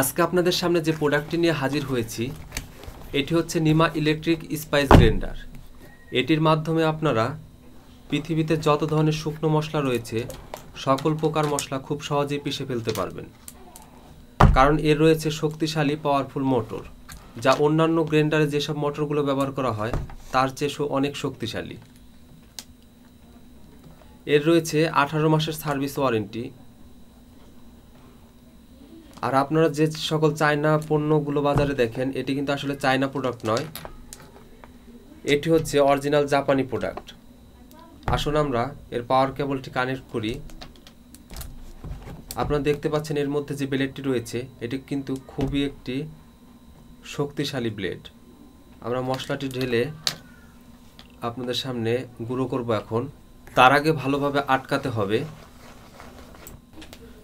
আজকে আপনাদের সামনে যে প্রোডাক্টটি নিয়ে হাজির হয়েছি এটি হচ্ছে নিমা ইলেকট্রিক স্পাইস গ্রেন্ডার এটির মাধ্যমে আপনারা পৃথিবীতে যত ধরনের শুকনো মশলা রয়েছে সকল প্রকার মশলা খুব সহজেই পিষে ফেলতে পারবেন কারণ এর রয়েছে শক্তিশালী পাওয়ারফুল মোটর যা অন্যান্য গ্রেন্ডারে যেসব মোটরগুলো ব্যবহার করা হয় তার চেয়ে অনেক শক্তিশালী এর রয়েছে আঠারো মাসের সার্ভিস ওয়ারেন্টি আর আপনারা যে সকল চায়না পণ্যগুলো বাজারে দেখেন এটি কিন্তু আসলে চায়না প্রোডাক্ট নয় এটি হচ্ছে অরিজিনাল জাপানি প্রোডাক্ট আসুন আমরা এর পাওয়ার কেবলটি কানেক্ট করি আপনারা দেখতে পাচ্ছেন এর মধ্যে যে ব্লেডটি রয়েছে এটি কিন্তু খুবই একটি শক্তিশালী ব্লেড আমরা মশলাটি ঢেলে আপনাদের সামনে গুঁড়ো করব এখন তার আগে ভালোভাবে আটকাতে হবে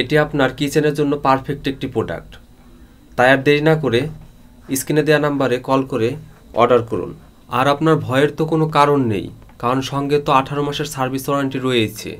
এটি আপনার কিচেনের জন্য পারফেক্ট একটি প্রোডাক্ট তাই আর দেরি না করে স্ক্রিনে দেওয়া নাম্বারে কল করে অর্ডার করুন আর আপনার ভয়ের তো কোনো কারণ নেই কারণ সঙ্গে তো আঠারো মাসের সার্ভিস ওয়ারেন্টি রয়েছে